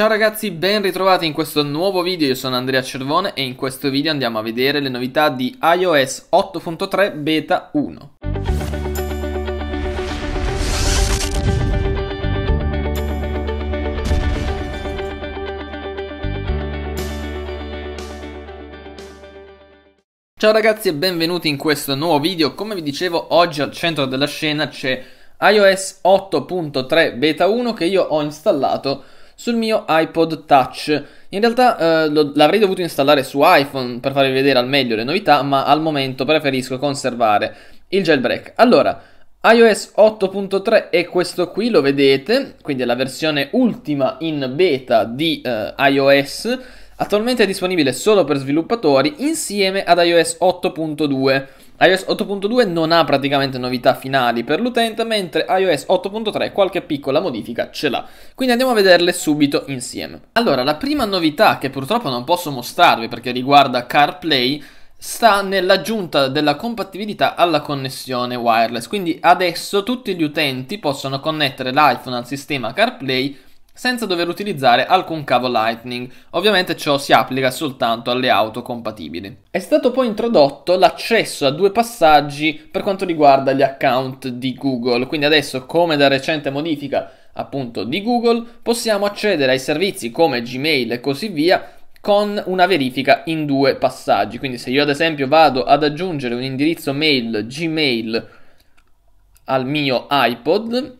Ciao ragazzi, ben ritrovati in questo nuovo video, io sono Andrea Cervone e in questo video andiamo a vedere le novità di iOS 8.3 Beta 1. Ciao ragazzi e benvenuti in questo nuovo video, come vi dicevo oggi al centro della scena c'è iOS 8.3 Beta 1 che io ho installato sul mio iPod Touch. In realtà eh, lo, l'avrei dovuto installare su iPhone per farvi vedere al meglio le novità, ma al momento preferisco conservare il jailbreak. Allora, iOS 8.3 è questo qui, lo vedete, quindi è la versione ultima in beta di eh, iOS. Attualmente è disponibile solo per sviluppatori insieme ad iOS 8.2 iOS 8.2 non ha praticamente novità finali per l'utente, mentre iOS 8.3 qualche piccola modifica ce l'ha. Quindi andiamo a vederle subito insieme. Allora, la prima novità che purtroppo non posso mostrarvi perché riguarda CarPlay sta nell'aggiunta della compatibilità alla connessione wireless. Quindi adesso tutti gli utenti possono connettere l'iPhone al sistema CarPlay senza dover utilizzare alcun cavo Lightning. Ovviamente ciò si applica soltanto alle auto compatibili. È stato poi introdotto l'accesso a due passaggi per quanto riguarda gli account di Google, quindi adesso come da recente modifica appunto di Google possiamo accedere ai servizi come Gmail e così via con una verifica in due passaggi. Quindi se io ad esempio vado ad aggiungere un indirizzo mail Gmail al mio iPod,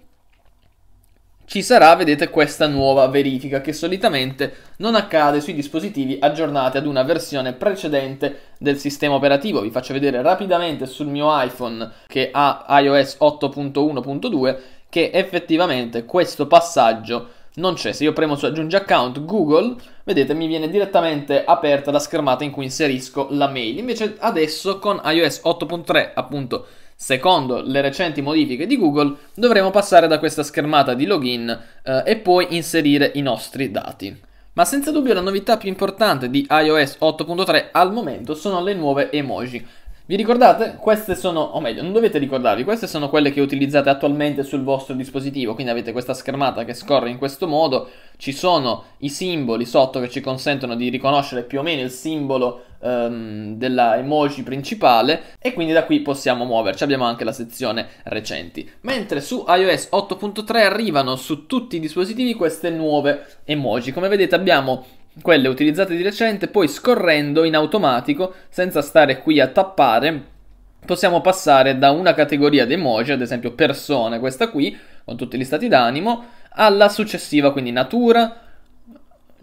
ci sarà, vedete, questa nuova verifica che solitamente non accade sui dispositivi aggiornati ad una versione precedente del sistema operativo. Vi faccio vedere rapidamente sul mio iPhone che ha iOS 8.1.2 che effettivamente questo passaggio non c'è. Se io premo su aggiungi account Google, vedete mi viene direttamente aperta la schermata in cui inserisco la mail. Invece adesso con iOS 8.3 appunto Secondo le recenti modifiche di Google, dovremo passare da questa schermata di login eh, e poi inserire i nostri dati. Ma senza dubbio la novità più importante di iOS 8.3 al momento sono le nuove emoji. Vi ricordate? Queste sono, o meglio, non dovete ricordarvi, queste sono quelle che utilizzate attualmente sul vostro dispositivo, quindi avete questa schermata che scorre in questo modo, ci sono i simboli sotto che ci consentono di riconoscere più o meno il simbolo um, della emoji principale e quindi da qui possiamo muoverci, abbiamo anche la sezione recenti. Mentre su iOS 8.3 arrivano su tutti i dispositivi queste nuove emoji, come vedete abbiamo quelle utilizzate di recente, poi scorrendo in automatico, senza stare qui a tappare, possiamo passare da una categoria di emoji, ad esempio persone, questa qui, con tutti gli stati d'animo, alla successiva, quindi natura,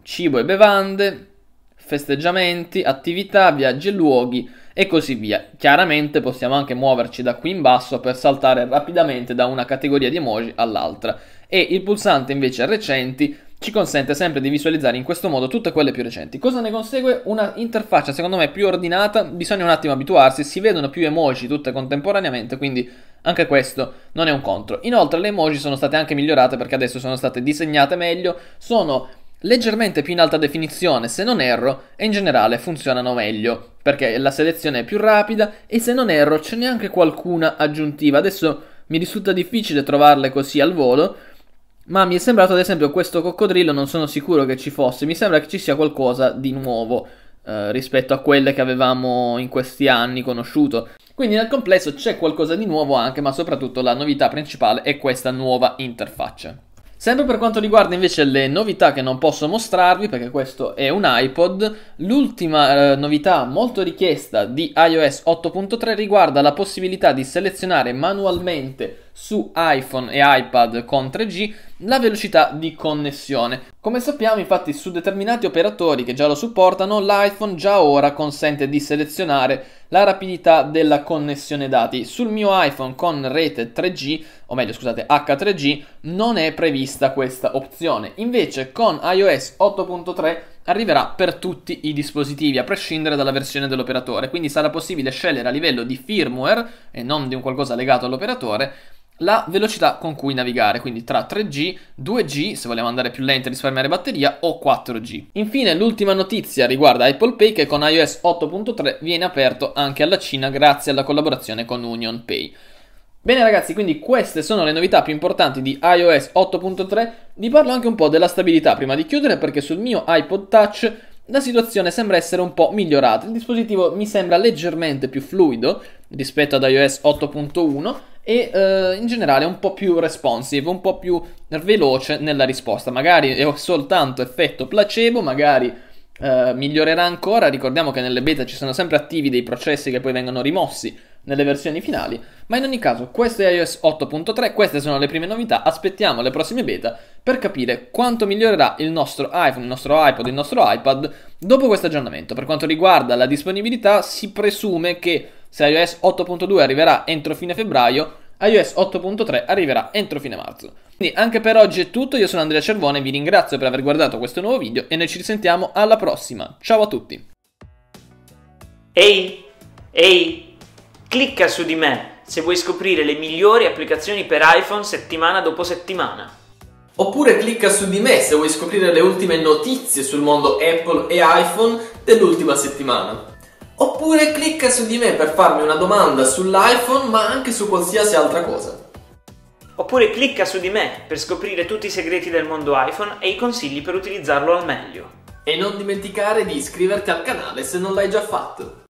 cibo e bevande, festeggiamenti, attività, viaggi e luoghi e così via. Chiaramente possiamo anche muoverci da qui in basso per saltare rapidamente da una categoria di emoji all'altra e il pulsante invece recenti ci consente sempre di visualizzare in questo modo tutte quelle più recenti. Cosa ne consegue? Una interfaccia secondo me più ordinata, bisogna un attimo abituarsi, si vedono più emoji tutte contemporaneamente, quindi anche questo non è un contro. Inoltre le emoji sono state anche migliorate perché adesso sono state disegnate meglio, sono leggermente più in alta definizione se non erro e in generale funzionano meglio perché la selezione è più rapida e se non erro ce n'è anche qualcuna aggiuntiva. Adesso mi risulta difficile trovarle così al volo, ma mi è sembrato ad esempio questo coccodrillo, non sono sicuro che ci fosse, mi sembra che ci sia qualcosa di nuovo eh, rispetto a quelle che avevamo in questi anni conosciuto. Quindi nel complesso c'è qualcosa di nuovo anche, ma soprattutto la novità principale è questa nuova interfaccia. Sempre per quanto riguarda invece le novità che non posso mostrarvi, perché questo è un iPod, l'ultima eh, novità molto richiesta di iOS 8.3 riguarda la possibilità di selezionare manualmente su iPhone e iPad con 3G la velocità di connessione. Come sappiamo infatti su determinati operatori che già lo supportano l'iPhone già ora consente di selezionare la rapidità della connessione dati. Sul mio iPhone con rete 3G, o meglio scusate H3G, non è prevista questa opzione. Invece con iOS 8.3 arriverà per tutti i dispositivi, a prescindere dalla versione dell'operatore. Quindi sarà possibile scegliere a livello di firmware e non di un qualcosa legato all'operatore la velocità con cui navigare, quindi tra 3G, 2G se vogliamo andare più lento e risparmiare batteria o 4G. Infine l'ultima notizia riguarda Apple Pay che con iOS 8.3 viene aperto anche alla Cina grazie alla collaborazione con Union Pay. Bene ragazzi, quindi queste sono le novità più importanti di iOS 8.3. Vi parlo anche un po' della stabilità prima di chiudere perché sul mio iPod Touch la situazione sembra essere un po' migliorata. Il dispositivo mi sembra leggermente più fluido rispetto ad iOS 8.1 e eh, in generale è un po' più responsive, un po' più veloce nella risposta. Magari è soltanto effetto placebo, magari eh, migliorerà ancora. Ricordiamo che nelle beta ci sono sempre attivi dei processi che poi vengono rimossi nelle versioni finali, ma in ogni caso questo è iOS 8.3, queste sono le prime novità, aspettiamo le prossime beta per capire quanto migliorerà il nostro iPhone, il nostro iPod, il nostro iPad dopo questo aggiornamento. Per quanto riguarda la disponibilità, si presume che se iOS 8.2 arriverà entro fine febbraio, iOS 8.3 arriverà entro fine marzo. Quindi anche per oggi è tutto, io sono Andrea Cervone, vi ringrazio per aver guardato questo nuovo video e noi ci risentiamo alla prossima. Ciao a tutti! Ehi, ehi, clicca su di me se vuoi scoprire le migliori applicazioni per iPhone settimana dopo settimana. Oppure clicca su di me se vuoi scoprire le ultime notizie sul mondo Apple e iPhone dell'ultima settimana. Oppure clicca su di me per farmi una domanda sull'iPhone ma anche su qualsiasi altra cosa. Oppure clicca su di me per scoprire tutti i segreti del mondo iPhone e i consigli per utilizzarlo al meglio. E non dimenticare di iscriverti al canale se non l'hai già fatto.